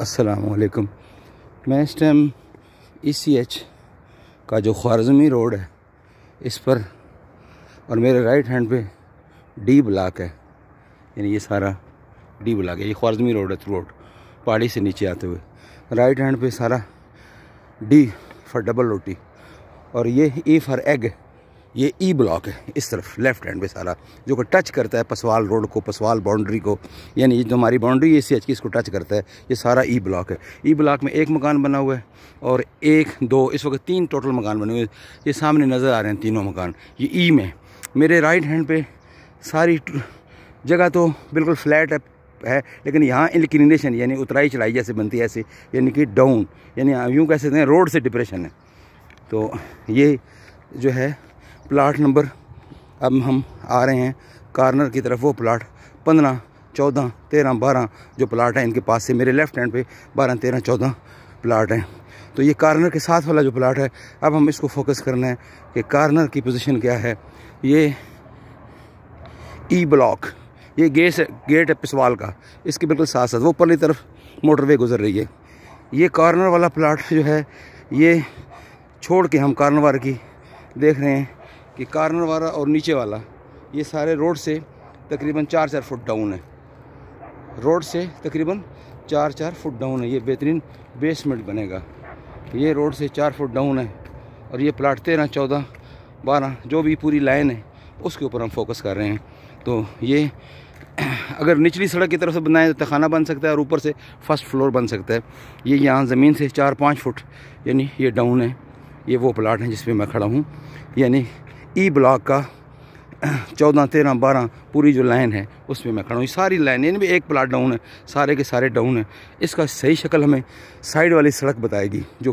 असलकम मैं इस टाइम ई सी एच का जो ख्वारजमी रोड है इस पर और मेरे राइट हैंड पे डी ब्लाक है यानी ये सारा डी ब्लाक है ये ख्वारजमी रोड है रोड पहाड़ी से नीचे आते हुए राइट हैंड पे सारा डी फॉर डबल रोटी और ये ई फॉर एग ये ई e ब्लॉक है इस तरफ लेफ्ट हैंड पे सारा जो कि टच करता है पसवाल रोड को पसवाल बाउंड्री को यानी ये जो हमारी बाउंड्री है सी एच की इसको टच करता है ये सारा ई e ब्लॉक है ई e ब्लॉक में एक मकान बना हुआ है और एक दो इस वक्त तीन टोटल मकान बने हुए ये सामने नज़र आ रहे हैं तीनों मकान ये ई में मेरे राइट हैंड पे सारी जगह तो बिल्कुल फ्लैट है है लेकिन यहाँ इंक्लिनेशन यानी उतराई चढ़ाई जैसे बनती है ऐसे यानी कि डाउन यानी यूँ कह सकते हैं रोड से डिप्रेशन है तो ये जो है प्लाट नंबर अब हम आ रहे हैं कार्नर की तरफ वो प्लाट पंद्रह चौदह तेरह बारह जो प्लाट हैं इनके पास से मेरे लेफ्ट हैंड पे बारह तेरह चौदह प्लाट हैं तो ये कार्नर के साथ वाला जो प्लाट है अब हम इसको फोकस करना है कि कार्नर की पोजीशन क्या है ये ई ब्लॉक ये गेट गेट है पिसवाल का इसके बिल्कुल साथ साथ वो पली तरफ मोटरवे गुजर रही है ये कॉर्नर वाला प्लाट जो है ये छोड़ के हम कार्नवार की देख रहे हैं कि कार्नर वाला और नीचे वाला ये सारे रोड से तकरीबन चार चार फुट डाउन है रोड से तकरीबन चार चार फुट डाउन है ये बेहतरीन बेसमेंट बनेगा ये रोड से चार फुट डाउन है और ये प्लाट तेरह चौदह बारह जो भी पूरी लाइन है उसके ऊपर हम फोकस कर रहे हैं तो ये अगर निचली सड़क की तरफ से बनाए तो तखाना बन सकता है और ऊपर से फर्स्ट फ्लोर बन सकता है ये यहाँ ज़मीन से चार पाँच फुट यानी ये डाउन है ये वो प्लाट है जिसमें मैं खड़ा हूँ यानी ई ब्लॉक का चौदह तेरह बारह पूरी जो लाइन है उसमें मैं खड़ा हूँ सारी लाइन इन भी एक प्लाट डाउन है सारे के सारे डाउन है इसका सही शक्ल हमें साइड वाली सड़क बताएगी जो